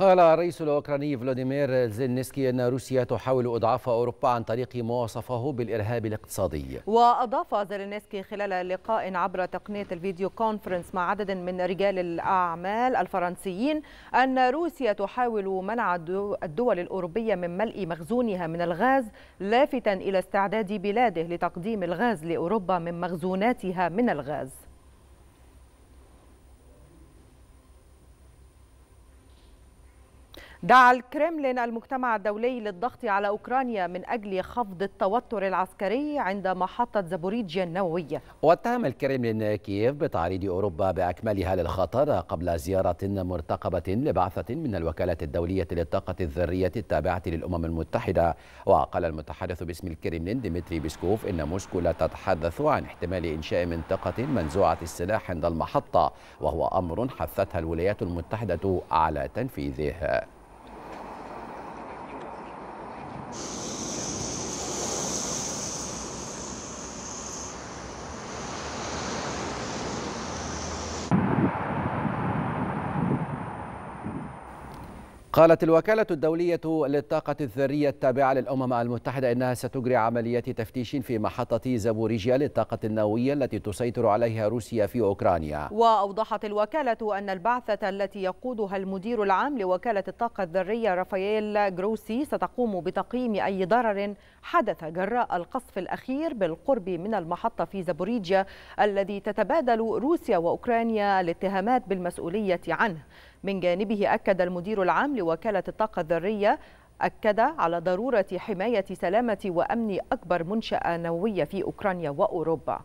قال الرئيس الاوكراني فلاديمير زينسكي ان روسيا تحاول اضعاف اوروبا عن طريق ما وصفه بالارهاب الاقتصادي. واضاف زينسكي خلال لقاء عبر تقنيه الفيديو كونفرنس مع عدد من رجال الاعمال الفرنسيين ان روسيا تحاول منع الدول الاوروبيه من ملء مخزونها من الغاز لافتا الى استعداد بلاده لتقديم الغاز لاوروبا من مخزوناتها من الغاز. دعا الكرملين المجتمع الدولي للضغط على أوكرانيا من أجل خفض التوتر العسكري عند محطة زابوريجيا النووية واتهم الكرملين كييف بتعريض أوروبا بأكملها للخطر قبل زيارة مرتقبة لبعثة من الوكالة الدولية للطاقة الذرية التابعة للأمم المتحدة وقال المتحدث باسم الكرملين ديمتري بيسكوف إن موسكو لا تتحدث عن احتمال إنشاء منطقة منزوعة السلاح عند المحطة وهو أمر حثتها الولايات المتحدة على تنفيذه قالت الوكالة الدولية للطاقة الذرية التابعة للأمم المتحدة إنها ستجري عمليات تفتيش في محطة زابوريجيا للطاقة النووية التي تسيطر عليها روسيا في أوكرانيا وأوضحت الوكالة أن البعثة التي يقودها المدير العام لوكالة الطاقة الذرية رافائيل جروسي ستقوم بتقييم أي ضرر حدث جراء القصف الأخير بالقرب من المحطة في زابوريجيا الذي تتبادل روسيا وأوكرانيا الاتهامات بالمسؤولية عنه من جانبه أكد المدير العام لوكالة الطاقة الذرية أكد على ضرورة حماية سلامة وأمن أكبر منشأة نووية في أوكرانيا وأوروبا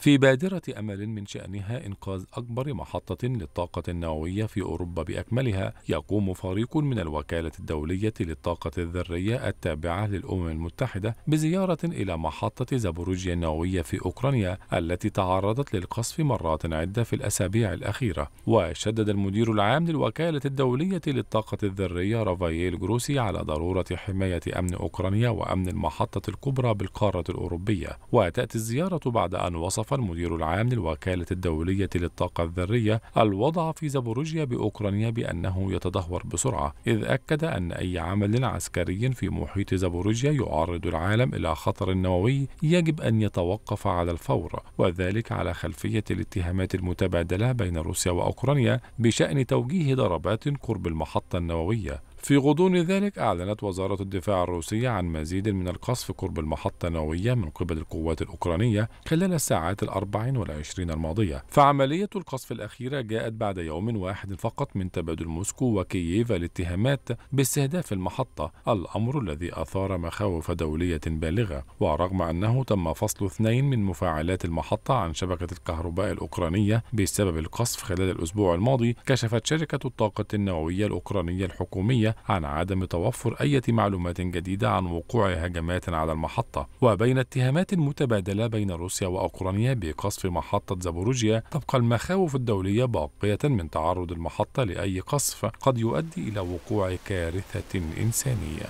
في بادرة أمل من شأنها إنقاذ أكبر محطة للطاقة النووية في أوروبا بأكملها يقوم فريق من الوكالة الدولية للطاقة الذرية التابعة للأمم المتحدة بزيارة إلى محطة زابوروجيا النووية في أوكرانيا التي تعرضت للقصف مرات عدة في الأسابيع الأخيرة وشدد المدير العام للوكالة الدولية للطاقة الذرية رافائيل جروسي على ضرورة حماية أمن أوكرانيا وأمن المحطة الكبرى بالقارة الأوروبية وتأتي الزيارة بعد أن وصف المدير العام للوكالة الدولية للطاقة الذرية الوضع في زابوروجيا بأوكرانيا بأنه يتدهور بسرعة إذ أكد أن أي عمل عسكري في محيط زابوروجيا يعرض العالم إلى خطر نووي يجب أن يتوقف على الفور وذلك على خلفية الاتهامات المتبادلة بين روسيا وأوكرانيا بشأن توجيه ضربات قرب المحطة النووية في غضون ذلك أعلنت وزارة الدفاع الروسية عن مزيد من القصف قرب المحطة النووية من قبل القوات الأوكرانية خلال الساعات الأربعين والعشرين الماضية فعملية القصف الأخيرة جاءت بعد يوم واحد فقط من تبادل موسكو وكييف الاتهامات باستهداف المحطة الأمر الذي أثار مخاوف دولية بالغة ورغم أنه تم فصل اثنين من مفاعلات المحطة عن شبكة الكهرباء الأوكرانية بسبب القصف خلال الأسبوع الماضي كشفت شركة الطاقة النووية الأوكرانية الحكومية عن عدم توفر أي معلومات جديدة عن وقوع هجمات على المحطة وبين اتهامات متبادلة بين روسيا وأوكرانيا بقصف محطة زابوروجيا تبقى المخاوف الدولية باقية من تعرض المحطة لأي قصف قد يؤدي إلى وقوع كارثة إنسانية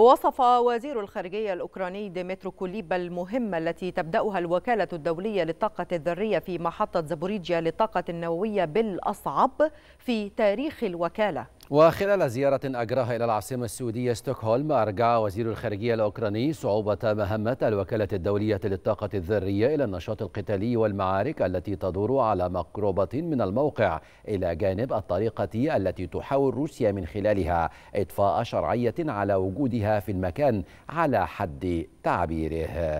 وصف وزير الخارجية الأوكراني ديمترو كوليبا المهمة التي تبدأها الوكالة الدولية للطاقة الذرية في محطة زابوريجيا للطاقة النووية بالأصعب في تاريخ الوكالة وخلال زيارة أجراها إلى العاصمة السعودية ستوكهولم أرجع وزير الخارجية الأوكراني صعوبة مهمة الوكالة الدولية للطاقة الذرية إلى النشاط القتالي والمعارك التي تدور على مقربة من الموقع إلى جانب الطريقة التي تحاول روسيا من خلالها إطفاء شرعية على وجودها في المكان على حد تعبيره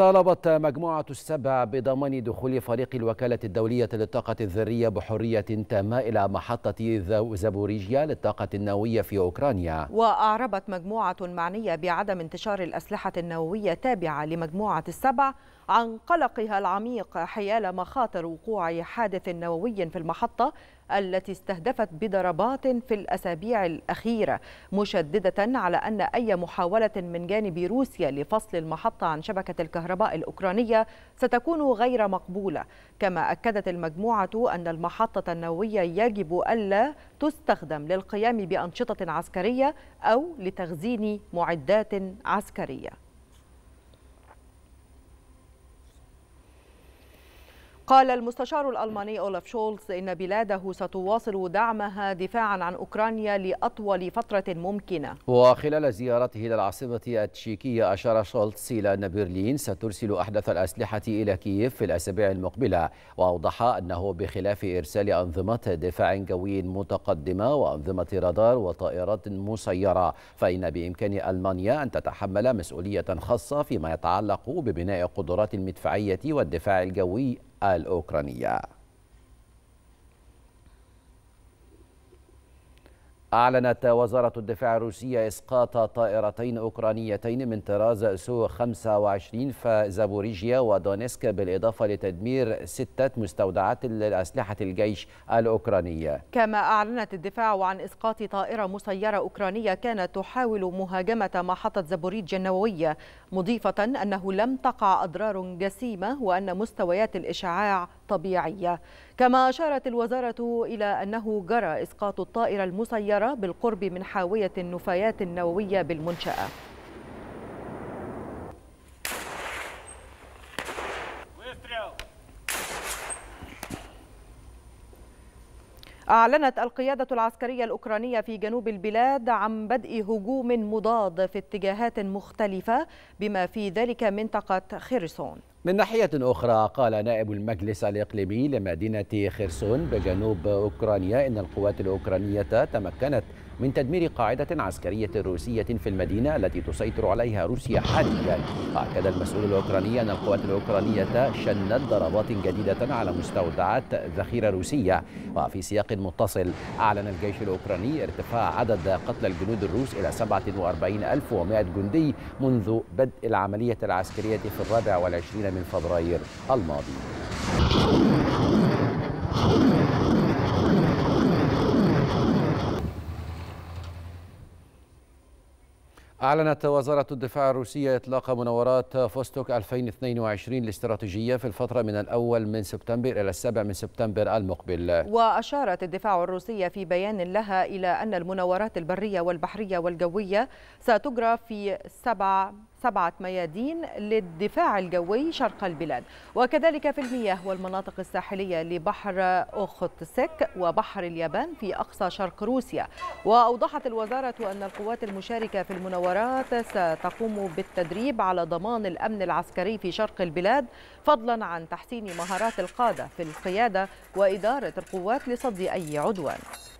طالبت مجموعة السبع بضمان دخول فريق الوكالة الدولية للطاقة الذرية بحرية تامة إلى محطة زابوريجيا للطاقة النووية في أوكرانيا وأعربت مجموعة معنية بعدم انتشار الأسلحة النووية تابعة لمجموعة السبع عن قلقها العميق حيال مخاطر وقوع حادث نووي في المحطة التي استهدفت بضربات في الأسابيع الأخيرة مشددة على أن أي محاولة من جانب روسيا لفصل المحطة عن شبكة الكهرباء الأوكرانية ستكون غير مقبولة كما أكدت المجموعة أن المحطة النووية يجب ألا تستخدم للقيام بأنشطة عسكرية أو لتخزين معدات عسكرية قال المستشار الألماني أولف شولز إن بلاده ستواصل دعمها دفاعا عن أوكرانيا لأطول فترة ممكنة وخلال زيارته إلى العاصمة التشيكية أشار شولتز إلى أن برلين سترسل أحدث الأسلحة إلى كييف في الأسابيع المقبلة وأوضح أنه بخلاف إرسال أنظمة دفاع جوي متقدمة وأنظمة رادار وطائرات مسيرة فإن بإمكان ألمانيا أن تتحمل مسؤولية خاصة فيما يتعلق ببناء قدرات المدفعية والدفاع الجوي الأوكرانية أعلنت وزارة الدفاع الروسية إسقاط طائرتين أوكرانيتين من طراز سو 25 فزابوريجيا ودونيسك بالإضافة لتدمير ستة مستودعات لأسلحة الجيش الأوكرانية كما أعلنت الدفاع عن إسقاط طائرة مسيرة أوكرانية كانت تحاول مهاجمة محطة زابوريجيا النووية مضيفة أنه لم تقع أضرار جسيمة وأن مستويات الإشعاع طبيعية كما أشارت الوزارة إلى أنه جرى إسقاط الطائرة المسيرة بالقرب من حاوية النفايات النووية بالمنشأة أعلنت القيادة العسكرية الأوكرانية في جنوب البلاد عن بدء هجوم مضاد في اتجاهات مختلفة بما في ذلك منطقة خيرسون من ناحية أخرى قال نائب المجلس الإقليمي لمدينة خرسون بجنوب أوكرانيا إن القوات الأوكرانية تمكنت من تدمير قاعدة عسكرية روسية في المدينة التي تسيطر عليها روسيا حاليا وأكد المسؤول الأوكراني أن القوات الأوكرانية شنت ضربات جديدة على مستودعات ذخيرة روسية وفي سياق متصل أعلن الجيش الأوكراني ارتفاع عدد قتلى الجنود الروس إلى 47100 جندي منذ بدء العملية العسكرية في الرابع والعشرين من فبراير الماضي أعلنت وزارة الدفاع الروسية إطلاق مناورات فوستوك 2022 الاستراتيجية في الفترة من الأول من سبتمبر إلى السابع من سبتمبر المقبل وأشارت الدفاع الروسية في بيان لها إلى أن المناورات البرية والبحرية والجوية ستجرى في سبع سبعة ميادين للدفاع الجوي شرق البلاد وكذلك في المياه والمناطق الساحلية لبحر أوخوتسك وبحر اليابان في أقصى شرق روسيا وأوضحت الوزارة أن القوات المشاركة في المناورات ستقوم بالتدريب على ضمان الأمن العسكري في شرق البلاد فضلا عن تحسين مهارات القادة في القيادة وإدارة القوات لصد أي عدوان